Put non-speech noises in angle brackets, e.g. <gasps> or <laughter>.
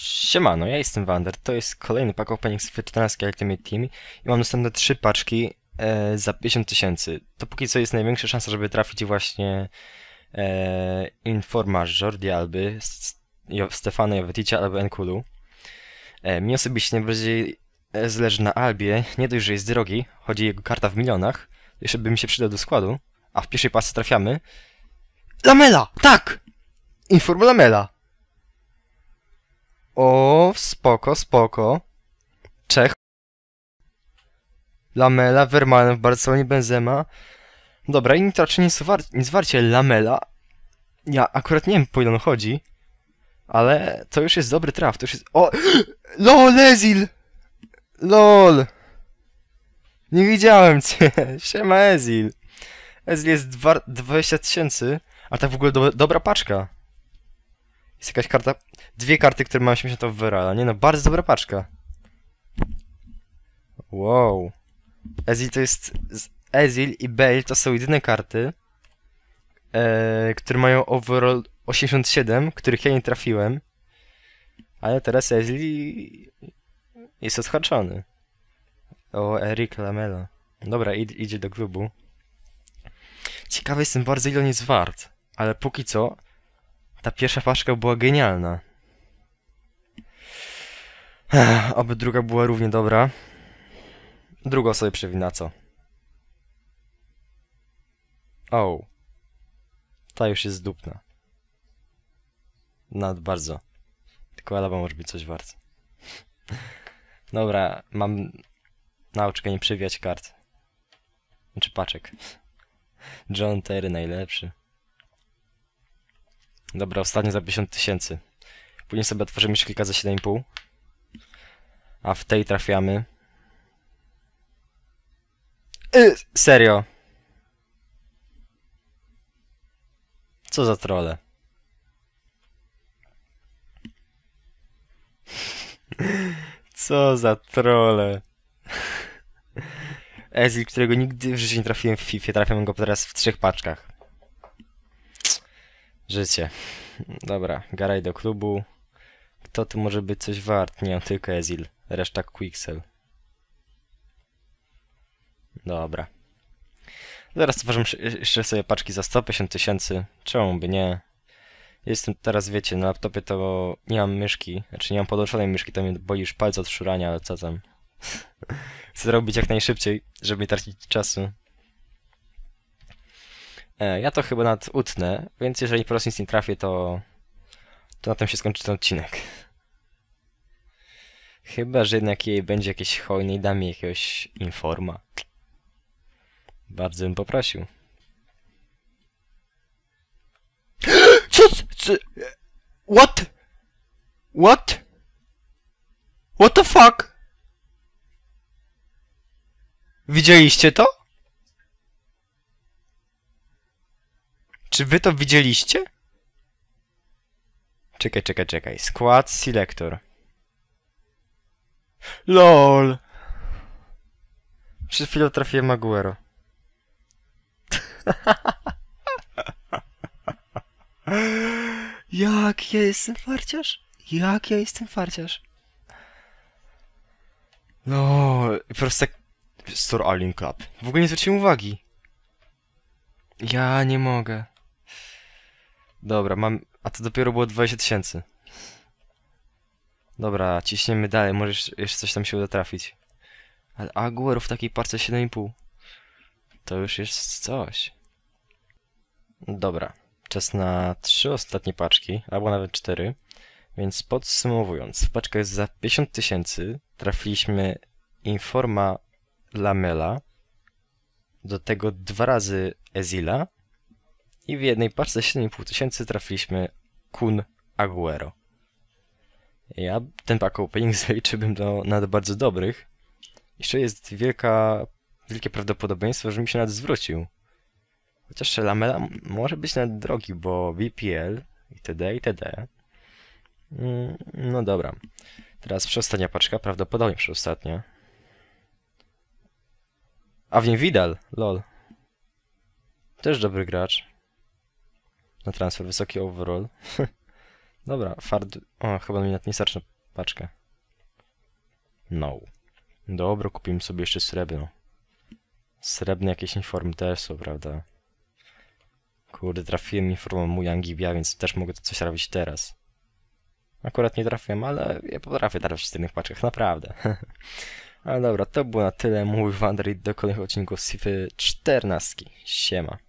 Siemano, ja jestem Wander, to jest kolejny pak opening z 14 Ultimate Team i mam następne 3 paczki e, za 50 tysięcy. To póki co jest największa szansa, żeby trafić właśnie e, Informarz Jordi Alby, Stefana Joweticia albo Enkulu. E, mi osobiście najbardziej e, zależy na Albie, nie dość, że jest drogi, chodzi jego karta w milionach, jeszcze by mi się przydał do składu, a w pierwszej pasce trafiamy. Lamela! Tak! Inform Lamela. O, spoko, spoko. Czech. Lamela, Vermaelen w Barcelonie, Benzema. Dobra, inni to raczej nie, zwar nie zwarcie Lamela. Ja akurat nie wiem, po ile on chodzi. Ale to już jest dobry traf, to już jest... O! <gasps> LOL, Ezil! LOL! Nie widziałem cię. <laughs> Siema Ezil. Ezil jest 20 tysięcy. A tak w ogóle do, dobra paczka. Jest jakaś karta... Dwie karty, które mają 80 overalla. Nie no, bardzo dobra paczka. Wow. Ezil to jest... Ezil i Bale to są jedyne karty, e, które mają overall 87, których ja nie trafiłem. Ale teraz Ezil jest odhaczony. O, Eric Lamela. Dobra, id idzie do klubu. Ciekawy jestem bardzo, ile on jest wart. Ale póki co, ta pierwsza paczka była genialna. Ech, oby druga była równie dobra. Drugą sobie przewina, co? O. Oh. Ta już jest dupna. Nad bardzo. Tylko Alaba może być coś wart. Dobra, mam Nauczkę nie przywiać kart. Znaczy paczek. John Terry najlepszy. Dobra, ostatnio za 50 tysięcy. Później sobie otworzymy jeszcze kilka za 7,5. A w tej trafiamy. Yy, serio. Co za trolle <laughs> Co za trolle Ezil, którego nigdy w życiu nie trafiłem w FIFA. Trafiam go teraz w trzech paczkach. Życie. Dobra, Garaj do klubu. Kto tu może być coś wart? Nie, tylko Ezil. Reszta Quixel. Dobra. Zaraz tworzymy jeszcze sobie paczki za 150 tysięcy. Czemu by nie? Jestem teraz, wiecie, na laptopie to nie mam myszki. Znaczy nie mam podłączonej myszki, to mnie boli już palce od szurania, ale co tam zrobić jak najszybciej, żeby nie tracić czasu. E, ja to chyba nad utnę, więc jeżeli po prostu nic nie trafię, to, to na tym się skończy ten odcinek. Chyba, że jednak jej będzie jakieś hojne i da mi jakiegoś informa. Bardzo bym poprosił. <gasps> Co? co what? What? What the fuck? Widzieliście to? Czy wy to widzieliście? Czekaj, czekaj, czekaj. Skład selector. LOL! Przed chwilą trafiłem Maguero. <laughs> Jak ja jestem farciarz? Jak ja jestem farciarz? No, proste tak Store In Club. W ogóle nie zwróciłem uwagi. Ja nie mogę. Dobra, mam... A to dopiero było 20 tysięcy. Dobra, ciśniemy dalej, może jeszcze coś tam się uda trafić. Ale Aguero w takiej parce 7,5. To już jest coś. Dobra, czas na trzy ostatnie paczki, albo nawet cztery. Więc podsumowując, w paczkach za 50 tysięcy trafiliśmy Informa Lamela, do tego dwa razy Ezila i w jednej paczce 7,5 tysięcy trafiliśmy Kun Aguero. Ja ten pack opening <laughs> zaliczyłbym do, na bardzo dobrych. Jeszcze jest wielka, wielkie prawdopodobieństwo, że mi się nawet zwrócił. Chociaż Lamela może być nawet drogi, bo VPL itd. itd. Mm, no dobra. Teraz przedostatnia paczka, prawdopodobnie przedostatnia. A w nim Vidal, lol. Też dobry gracz. Na transfer, wysoki overall. <laughs> Dobra, fard... O, chyba mi nawet nie starczy paczkę. No. Dobra, kupimy sobie jeszcze srebro. Srebrne jakieś informy też są, prawda? Kurde, trafiłem informą Mujangibia, więc też mogę coś robić teraz. Akurat nie trafiłem, ale ja potrafię trafić w tych paczkach, naprawdę. <laughs> Ale dobra, to było na tyle. Mój Wandrit do kolejnego odcinków z FIFA 14. Siema.